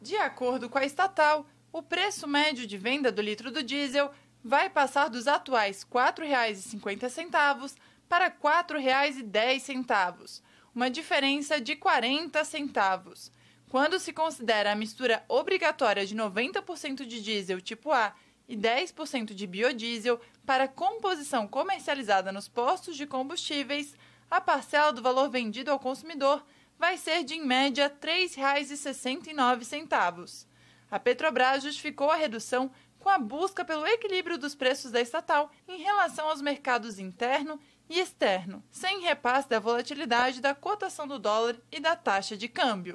De acordo com a estatal, o preço médio de venda do litro do diesel vai passar dos atuais R$ 4,50 para R$ 4,10, uma diferença de 40 centavos. Quando se considera a mistura obrigatória de 90% de diesel tipo A e 10% de biodiesel para composição comercializada nos postos de combustíveis, a parcela do valor vendido ao consumidor vai ser de, em média, R$ 3,69. A Petrobras justificou a redução com a busca pelo equilíbrio dos preços da estatal em relação aos mercados interno e externo, sem repasse da volatilidade da cotação do dólar e da taxa de câmbio.